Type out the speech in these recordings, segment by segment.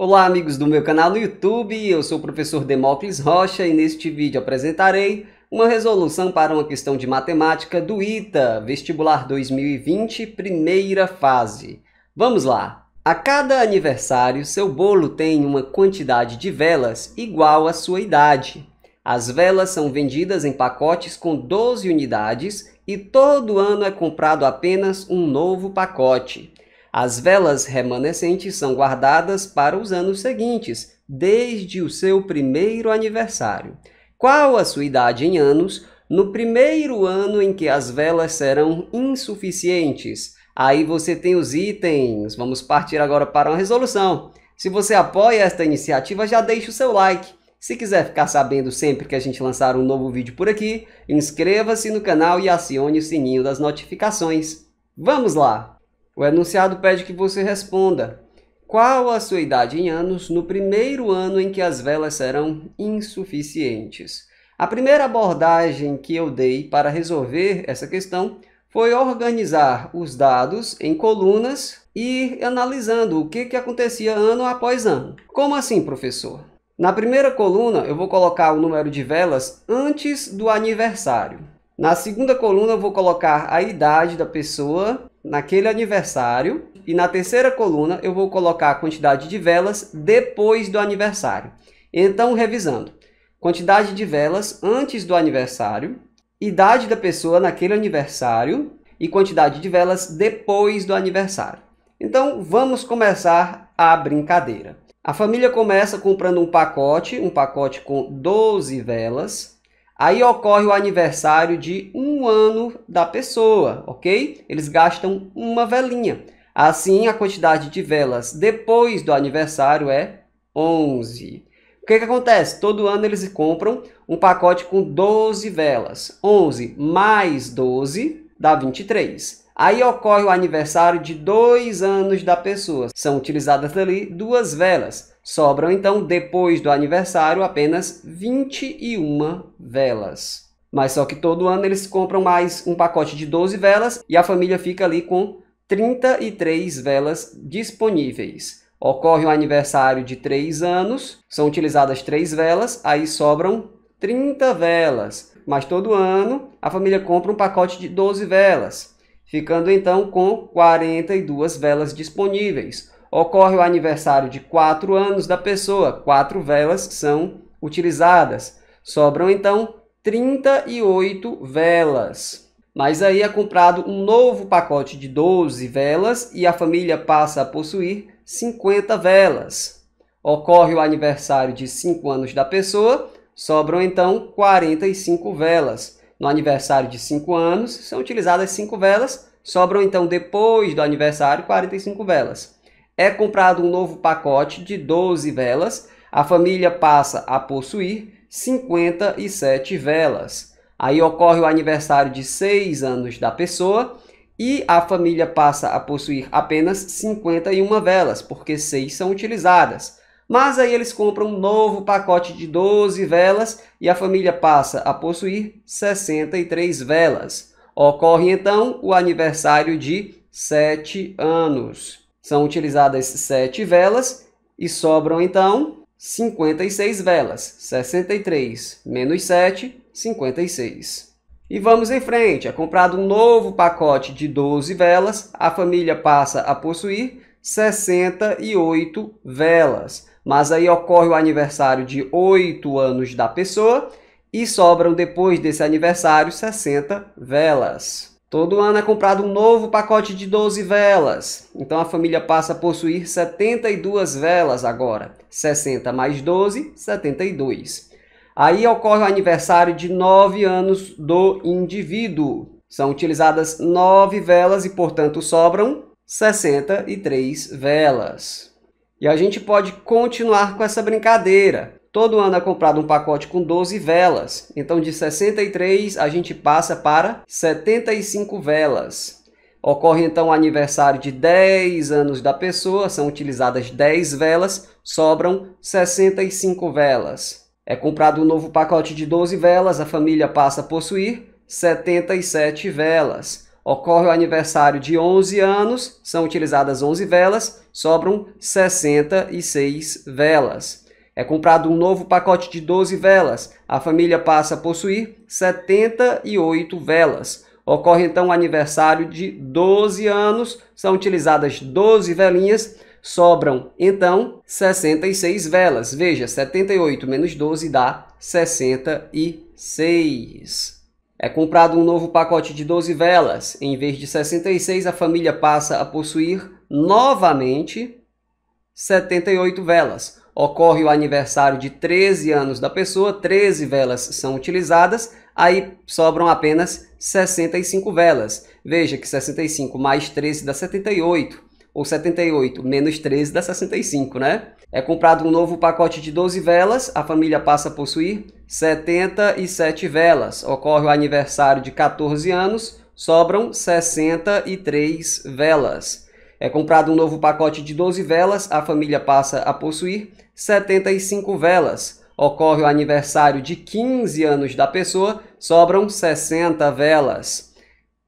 Olá amigos do meu canal no YouTube, eu sou o professor Demócles Rocha e neste vídeo apresentarei uma resolução para uma questão de matemática do ITA, vestibular 2020, primeira fase. Vamos lá! A cada aniversário, seu bolo tem uma quantidade de velas igual à sua idade. As velas são vendidas em pacotes com 12 unidades e todo ano é comprado apenas um novo pacote. As velas remanescentes são guardadas para os anos seguintes, desde o seu primeiro aniversário. Qual a sua idade em anos? No primeiro ano em que as velas serão insuficientes. Aí você tem os itens. Vamos partir agora para uma resolução. Se você apoia esta iniciativa, já deixe o seu like. Se quiser ficar sabendo sempre que a gente lançar um novo vídeo por aqui, inscreva-se no canal e acione o sininho das notificações. Vamos lá! O enunciado pede que você responda qual a sua idade em anos no primeiro ano em que as velas serão insuficientes. A primeira abordagem que eu dei para resolver essa questão foi organizar os dados em colunas e analisando o que, que acontecia ano após ano. Como assim, professor? Na primeira coluna, eu vou colocar o número de velas antes do aniversário. Na segunda coluna, eu vou colocar a idade da pessoa naquele aniversário e na terceira coluna eu vou colocar a quantidade de velas depois do aniversário. Então, revisando. Quantidade de velas antes do aniversário, idade da pessoa naquele aniversário e quantidade de velas depois do aniversário. Então, vamos começar a brincadeira. A família começa comprando um pacote, um pacote com 12 velas. Aí ocorre o aniversário de um um ano da pessoa, ok? Eles gastam uma velinha. Assim, a quantidade de velas depois do aniversário é 11. O que, que acontece? Todo ano eles compram um pacote com 12 velas. 11 mais 12 dá 23. Aí ocorre o aniversário de dois anos da pessoa. São utilizadas ali duas velas. Sobram, então, depois do aniversário, apenas 21 velas. Mas só que todo ano eles compram mais um pacote de 12 velas e a família fica ali com 33 velas disponíveis. Ocorre um aniversário de 3 anos, são utilizadas 3 velas, aí sobram 30 velas. Mas todo ano a família compra um pacote de 12 velas, ficando então com 42 velas disponíveis. Ocorre o aniversário de 4 anos da pessoa, 4 velas são utilizadas. Sobram então 38 velas. Mas aí é comprado um novo pacote de 12 velas e a família passa a possuir 50 velas. Ocorre o aniversário de 5 anos da pessoa, sobram então 45 velas. No aniversário de 5 anos, são utilizadas 5 velas, sobram então depois do aniversário 45 velas. É comprado um novo pacote de 12 velas, a família passa a possuir 57 velas. Aí ocorre o aniversário de 6 anos da pessoa e a família passa a possuir apenas 51 velas, porque 6 são utilizadas. Mas aí eles compram um novo pacote de 12 velas e a família passa a possuir 63 velas. Ocorre então o aniversário de 7 anos. São utilizadas 7 velas e sobram então 56 velas, 63 menos 7, 56. E vamos em frente, é comprado um novo pacote de 12 velas, a família passa a possuir 68 velas. Mas aí ocorre o aniversário de 8 anos da pessoa e sobram depois desse aniversário 60 velas. Todo ano é comprado um novo pacote de 12 velas. Então a família passa a possuir 72 velas agora. 60 mais 12, 72. Aí ocorre o aniversário de 9 anos do indivíduo. São utilizadas 9 velas e, portanto, sobram 63 velas. E a gente pode continuar com essa brincadeira. Todo ano é comprado um pacote com 12 velas. Então de 63 a gente passa para 75 velas. Ocorre então o aniversário de 10 anos da pessoa, são utilizadas 10 velas, sobram 65 velas. É comprado um novo pacote de 12 velas, a família passa a possuir 77 velas. Ocorre o aniversário de 11 anos, são utilizadas 11 velas, sobram 66 velas. É comprado um novo pacote de 12 velas. A família passa a possuir 78 velas. Ocorre então o aniversário de 12 anos, são utilizadas 12 velinhas, sobram então 66 velas. Veja, 78 menos 12 dá 66. É comprado um novo pacote de 12 velas. Em vez de 66, a família passa a possuir novamente 78 velas ocorre o aniversário de 13 anos da pessoa, 13 velas são utilizadas, aí sobram apenas 65 velas. Veja que 65 mais 13 dá 78, ou 78 menos 13 dá 65, né? É comprado um novo pacote de 12 velas, a família passa a possuir 77 velas. Ocorre o aniversário de 14 anos, sobram 63 velas. É comprado um novo pacote de 12 velas, a família passa a possuir 75 velas. Ocorre o aniversário de 15 anos da pessoa, sobram 60 velas.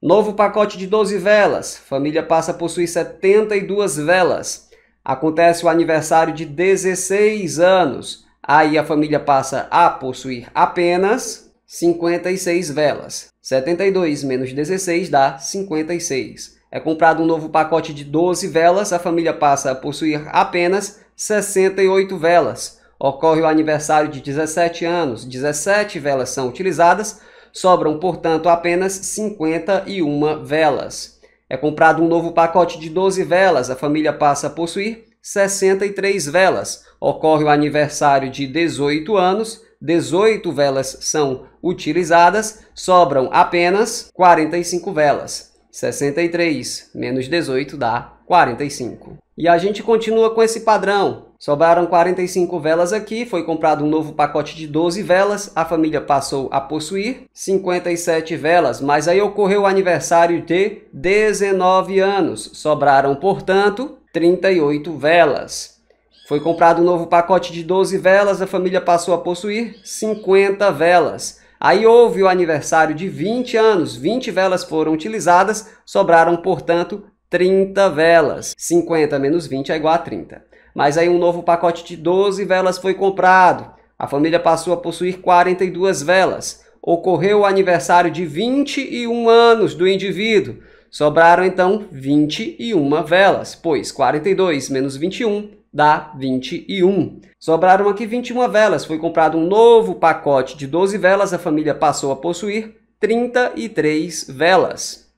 Novo pacote de 12 velas. Família passa a possuir 72 velas. Acontece o aniversário de 16 anos. Aí a família passa a possuir apenas 56 velas. 72 menos 16 dá 56. É comprado um novo pacote de 12 velas, a família passa a possuir apenas 68 velas. Ocorre o aniversário de 17 anos, 17 velas são utilizadas, sobram, portanto, apenas 51 velas. É comprado um novo pacote de 12 velas, a família passa a possuir 63 velas. Ocorre o aniversário de 18 anos, 18 velas são utilizadas, sobram apenas 45 velas. 63 menos 18 dá 45. E a gente continua com esse padrão. Sobraram 45 velas aqui, foi comprado um novo pacote de 12 velas, a família passou a possuir 57 velas, mas aí ocorreu o aniversário de 19 anos. Sobraram, portanto, 38 velas. Foi comprado um novo pacote de 12 velas, a família passou a possuir 50 velas. Aí houve o aniversário de 20 anos, 20 velas foram utilizadas, sobraram, portanto, 30 velas. 50 menos 20 é igual a 30. Mas aí um novo pacote de 12 velas foi comprado. A família passou a possuir 42 velas. Ocorreu o aniversário de 21 anos do indivíduo. Sobraram então 21 velas, pois 42 menos 21 dá 21. Sobraram aqui 21 velas. Foi comprado um novo pacote de 12 velas. A família passou a possuir 33 velas.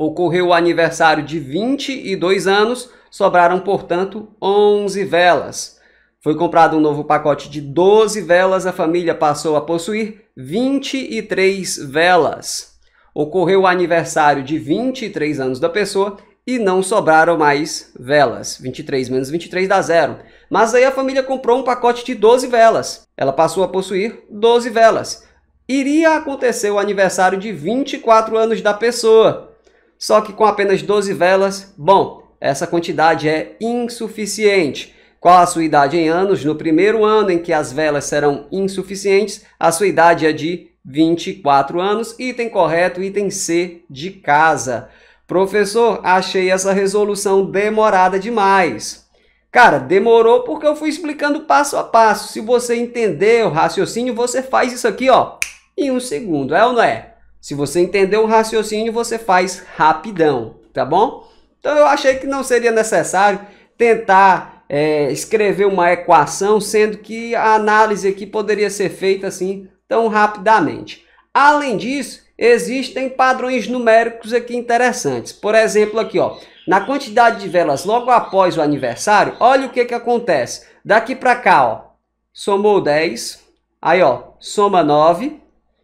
Ocorreu o aniversário de 22 anos, sobraram, portanto, 11 velas. Foi comprado um novo pacote de 12 velas, a família passou a possuir 23 velas. Ocorreu o aniversário de 23 anos da pessoa e não sobraram mais velas. 23 menos 23 dá zero. Mas aí a família comprou um pacote de 12 velas. Ela passou a possuir 12 velas. Iria acontecer o aniversário de 24 anos da pessoa. Só que com apenas 12 velas, bom, essa quantidade é insuficiente. Qual a sua idade em anos? No primeiro ano em que as velas serão insuficientes, a sua idade é de 24 anos. Item correto, item C de casa. Professor, achei essa resolução demorada demais. Cara, demorou porque eu fui explicando passo a passo. Se você entender o raciocínio, você faz isso aqui, ó, em um segundo, é ou não é? Se você entender o raciocínio, você faz rapidão, tá bom? Então eu achei que não seria necessário tentar é, escrever uma equação, sendo que a análise aqui poderia ser feita assim tão rapidamente. Além disso, existem padrões numéricos aqui interessantes. Por exemplo, aqui ó, na quantidade de velas logo após o aniversário, olha o que que acontece. Daqui para cá, ó, somou 10, aí ó, soma 9,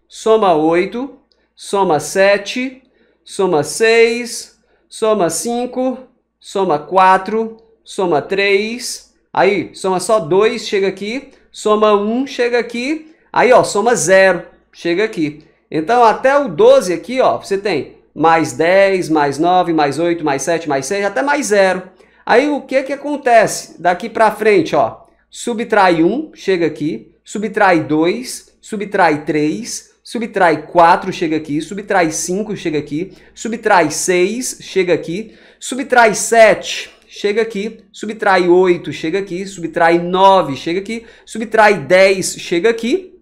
soma 8, soma 7, soma 6, soma 5, soma 4, soma 3, aí soma só 2, chega aqui, soma 1, chega aqui, aí ó, soma 0, chega aqui. Então até o 12 aqui, ó, você tem mais 10, mais 9, mais 8, mais 7, mais 6, até mais 0. Aí o que que acontece daqui pra frente, ó? Subtrai 1, chega aqui, subtrai 2, subtrai 3, subtrai 4, chega aqui, subtrai 5, chega aqui, subtrai 6, chega aqui, subtrai 7, chega aqui, subtrai 8, chega aqui, subtrai 9, chega aqui, subtrai 10, chega aqui,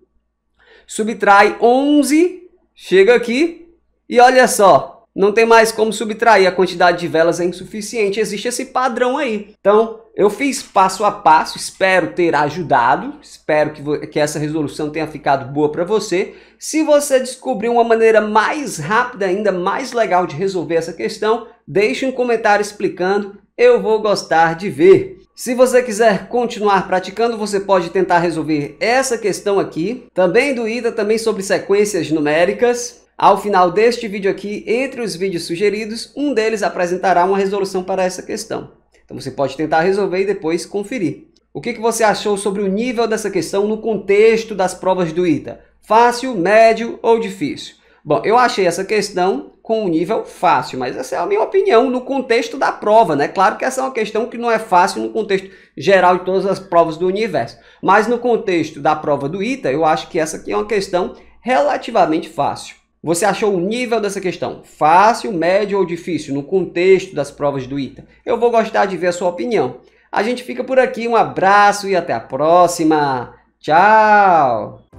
subtrai 11, chega aqui, e olha só, não tem mais como subtrair, a quantidade de velas é insuficiente, existe esse padrão aí. Então, eu fiz passo a passo, espero ter ajudado, espero que, que essa resolução tenha ficado boa para você. Se você descobrir uma maneira mais rápida, ainda mais legal de resolver essa questão, deixe um comentário explicando, eu vou gostar de ver. Se você quiser continuar praticando, você pode tentar resolver essa questão aqui, também do IDA, também sobre sequências numéricas. Ao final deste vídeo aqui, entre os vídeos sugeridos, um deles apresentará uma resolução para essa questão. Então você pode tentar resolver e depois conferir. O que, você achou sobre o nível dessa questão no contexto das provas do ITA? Fácil, médio ou difícil? Bom, eu achei essa questão com um nível fácil, mas essa é a minha opinião no contexto da prova, né? Claro que essa é uma questão que não é fácil no contexto geral de todas as provas do universo, mas no contexto da prova do ITA, eu acho que essa aqui é uma questão relativamente fácil. Você achou o nível dessa questão fácil, médio ou difícil no contexto das provas do ITA? Eu vou gostar de ver a sua opinião. A gente fica por aqui, um abraço e até a próxima. Tchau!